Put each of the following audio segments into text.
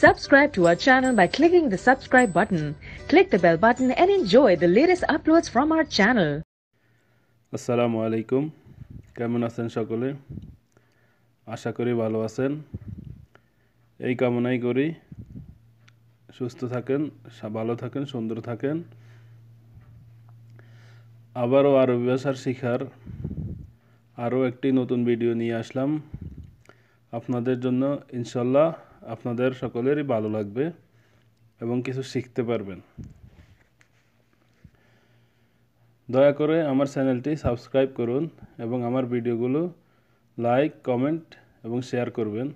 Subscribe to our channel by clicking the subscribe button. Click the bell button and enjoy the latest uploads from our channel. Assalamu alaikum. কেমন আছেন সকলে আশা করি ভালো আছেন এই কামনাই করি সুস্থ থাকেন ভালো থাকেন সুন্দর থাকেন আবারও আরবি ভাষার শিখার আরও একটি নতুন ভিডিও নিয়ে আসলাম আপনাদের জন্য ইনশাল্লাহ আপনাদের সকলেরই ভালো লাগবে এবং কিছু শিখতে পারবেন দয়া করে আমার চ্যানেলটি সাবস্ক্রাইব করুন এবং আমার ভিডিওগুলো লাইক কমেন্ট এবং শেয়ার করবেন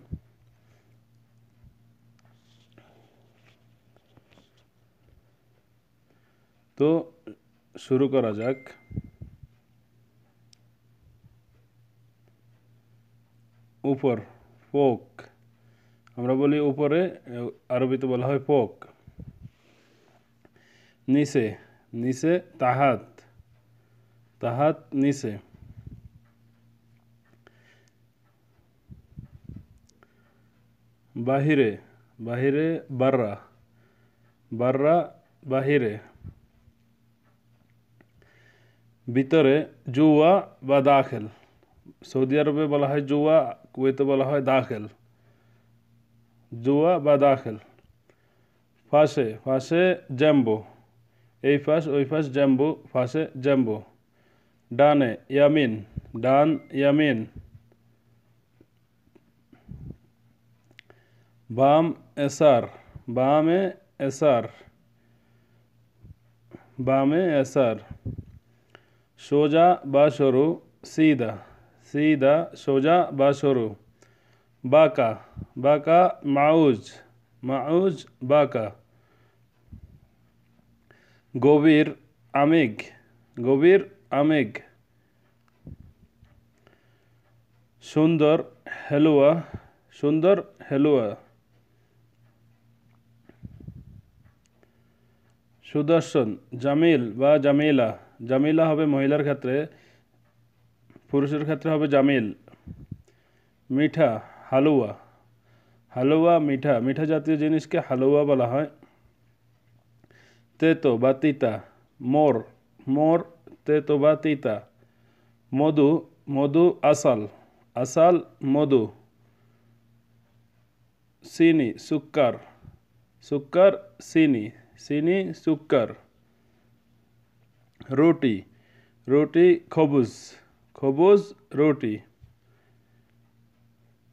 তো শুরু করা যাক উপর ফোক আমরা বলি উপরে আরবিতে বলা হয় পোক নিচে নিচে তাহাত তাহাত নিচে বাহিরে বাহিরে বাররা বাররা বাহিরে ভিতরে জুয়া বা দাখেল সৌদি আরবে বলা হয় জুয়া কুয়েতে বলা হয় দাখেল জুয়া বা দাখেল ফাঁসে ফাঁসে জ্যাম্বো এই ফাঁস ওই ফাঁস জ্যাম্বো ফাঁসে জ্যাম্বো ডানে ইয়ামিন ডান ইয়ামিন বাম এসার বামে এসার বামে এসার সোজা বা সরু সিদা সিদা সোজা বা সরু বাকা বাঁকা মাউজ মাউজ বাকা গভীর আমেঘ গভীর আমেঘ সুন্দর হেলুয়া সুন্দর হেলুয়া সুদর্শন জামিল বা জামিলা জামিলা হবে মহিলার ক্ষেত্রে পুরুষের ক্ষেত্রে হবে জামিল মিঠা हलुआ हलुआ मीठा मीठा जतियों जिनके हलुआ बला है तेतो बातीता मोर मोर तेतो बातीता मधु मधु असल असल मधु सीनी सुक्कर सुक्कर सीनी सीनी सुक्कर रोटी रोटी खबुज खबुज रोटी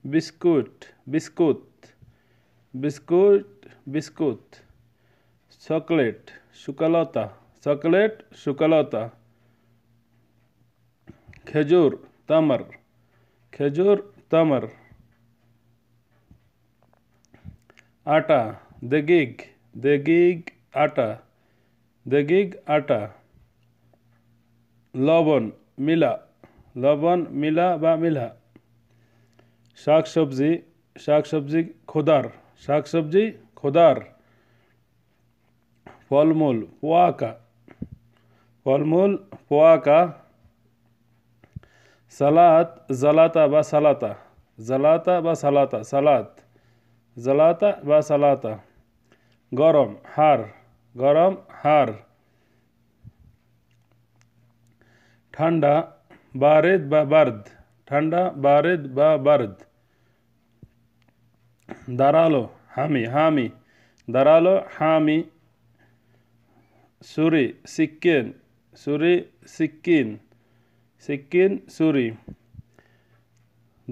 biscuit biscuit biscuit biscuit chocolate शुकलौता चॉकलेट शुकलौता खजूर तमर खजूर तमर आटा दगीग दगीग आटा दगीग आटा लवण मिला लवण मिला बा मिला શાક सब्जी શાક सब्जी ખોદાર શાક सब्जी ખોદાર फलमूल पोआका फलमूल पोआका सलाद जलाता बा सलाता जलाता बा सलाता सलाद जलाता बा सलाता गरम हार गरम हार ठंडा बारिद बा बर्द ठंडा बारिद बा बर्द দাঁড়ালো হামি হামি দাঁড়ালো হামি সুরি সিক্কিন সুরি সিকিন সিকিন সুরি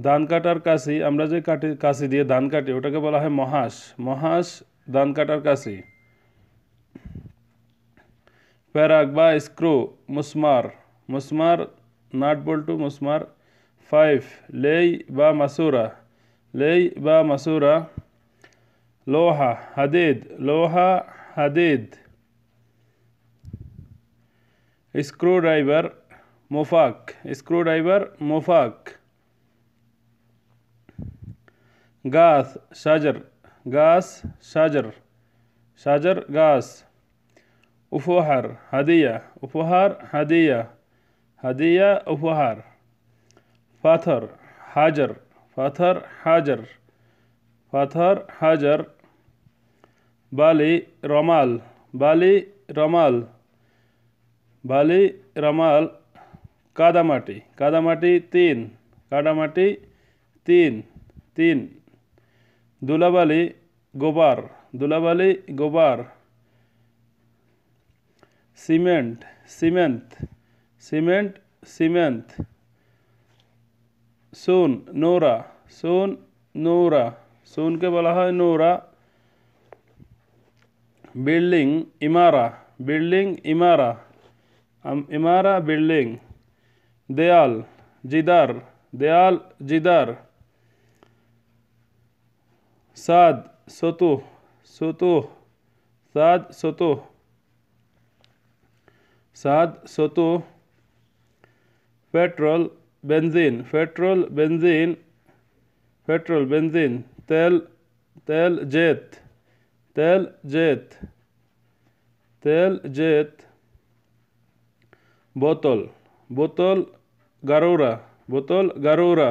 ধান কাটার কাশি আমরা যে কাটি কাশি দিয়ে ধান কাটি ওটাকে বলা হয় মহাস মহাস ধান কাটার কাশি প্যারাক বা স্ক্রু মুসমার মুসমার নাট বল্টু মুসমার ফাইভ লেই বা মাসুরা لي با مسورة لوحة حديد لوحة حديد سكرو درايفر مفك سكرو درايفر مفك غاز شجر غاز شجر شجر غاز أفوهر هدية أفوهر هدية هدية أفوهر فاثر حجر फाथर हाजर फाथर हाजर बाली रमाल बाली रमाल बाली रमाल कादामाटी कादामाटी तीन कादामाटी तीन तीन दुलाबाली गोबार दुलाबाली गोबार सीमेंट सीमेंट सीमेंट सीमेंट सोन नोरा सोन नोरा सोन के बोला है नोरा बिल्डिंग इमारा बिल्डिंग इमारा इमारा बिल्डिंग दयाल जिदार दयाल जिदार साद सोतो सोतो साद सोतो साद सोतो पेट्रोल बेंजीन पेट्रोल बेंजीन पेट्रोल बेंजीन तेल तेल जेत तेल जेत तेल जेत बोतल बोतल गारूरा बोतल गारूरा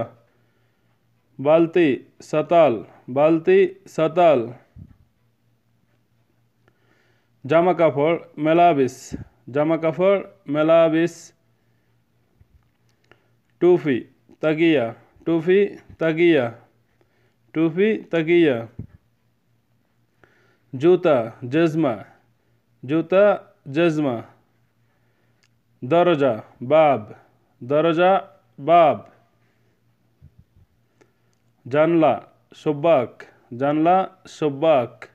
बाल्टी सताल बाल्टी सताल জামা কাপড় মেলাবিস জামা কাপড় মেলাবিস टूफ़ी तकिया टूफ़ी तकिया टूफ़ी तकिया जूता जज्मा जूता जज्मा दरजा बाब दरजा बाब जानला सुब्बाक जानला सुब्बाक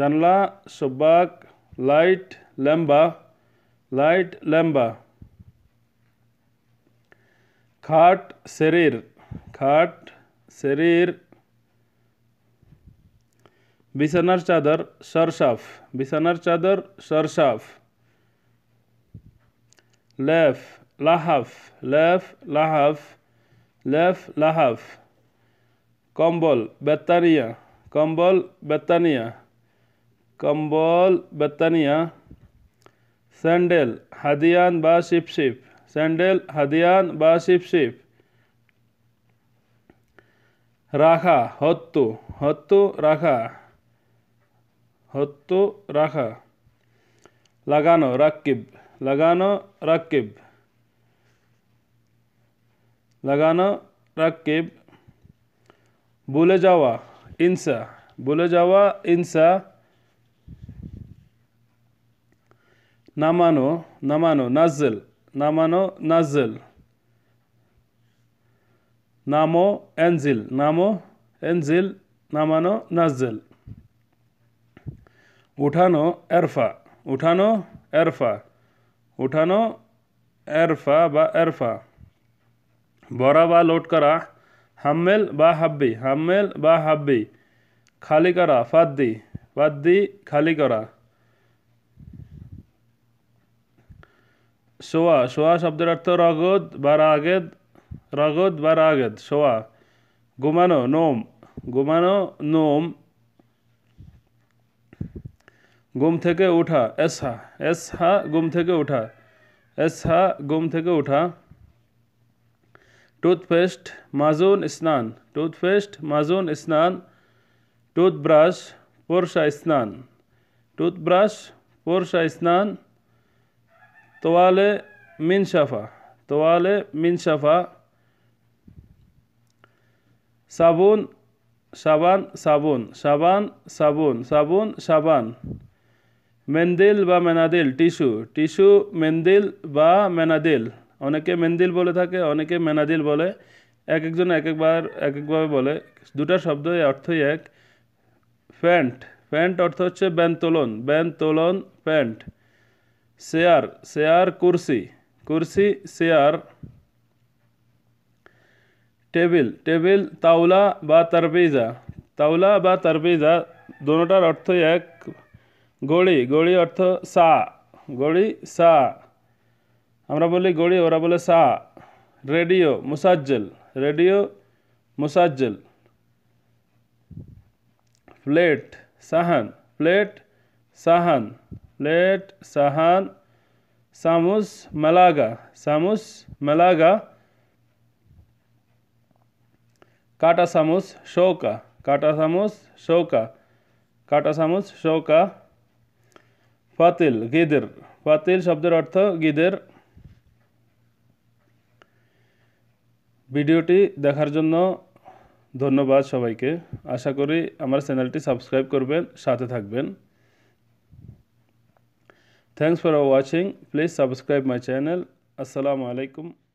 जानला सुब्बाक लाइट लंबा लाइट लंबा खाट शरीर खाट शरीर बिसनर चादर सरसाफ बिसनर चादर सरसाफ लेफ लाहाफ लेफ लाहाफ लेफ लाहाफ कंबल बेतानिया कंबल बेतानिया कंबल बेतानिया सैंडल हदियान बा शिप शिप सैंडल हदियान बाशिप शिफ राखा हत्तु हत्तु राखा हत्तु राखा लगानो रक्किब लगानो रक्किब लगानो रक्किब भूले जावा इंसा भूले जावा इंसा नमानो नमानो नजल নামানো নাজল নামো এঞ্জিল নামো এঞ্জিল নামানো নাজল উঠানো এরফা উঠানো এরফা উঠানো এরফা বা এরফা ভরা বা লোড করা হাম্মেল বা হাব্বি হাম্মেল বা হাব্বি খালি করা ফাদ্দি ফাদ্দি খালি করা शोआ शोआ शब्द अर्थ रगद बरागद रगद बरागद शोआ घुमानो नोम ঘুমানো নোম ঘুম থেকে ওঠা এসহা এসহা ঘুম থেকে ওঠা এসহা ঘুম থেকে ওঠা টুথপেস্ট মাজুন স্নান টুথপেস্ট মাজুন স্নান টুথব্রাশ পোরশা স্নান টুথব্রাশ পোরশা স্নান তোয়ালে মিনসাফা তোয়ালে মিনসাফা সাবুন সাবান সাবুন সাবান সাবুন সাবুন সাবান মেন্দিল বা মেনাদিল টিস্যু টিস্যু মেন্দিল বা মেনাদিল অনেকে মেন্দিল বলে থাকে অনেকে মেনাদিল বলে এক একজন এক একবার এক একভাবে বলে দুটা শব্দ অর্থই এক প্যান্ট প্যান্ট অর্থ হচ্ছে ব্যান্তোলন ব্যান্তোলন প্যান্ট शेयर शेयर कुर्सी कुर्सी सेयर टेबल टेबल तावला बा तरबीजा तावला बा तरबीजा दोनोंटार अर्थ एक गोली गोली अर्थ सा गोली सा हमरा बोली गोली और बोले सा रेडियो मुसाज्जल रेडियो मुसाज्जल प्लेट साहन प्लेट साहन প্লেট সাহান সামুস মেলাগা সামুস মেলাগা কাটা সামুস শৌকা কাটা সামুস শৌকা কাটা সামুস শৌকা পাতিল গিদের পাতিল শব্দের অর্থ গিদের ভিডিওটি দেখার জন্য ধন্যবাদ সবাইকে আশা করি আমার চ্যানেলটি সাবস্ক্রাইব করবেন সাথে থাকবেন Thanks for watching. Please subscribe my channel. Assalamu alaikum.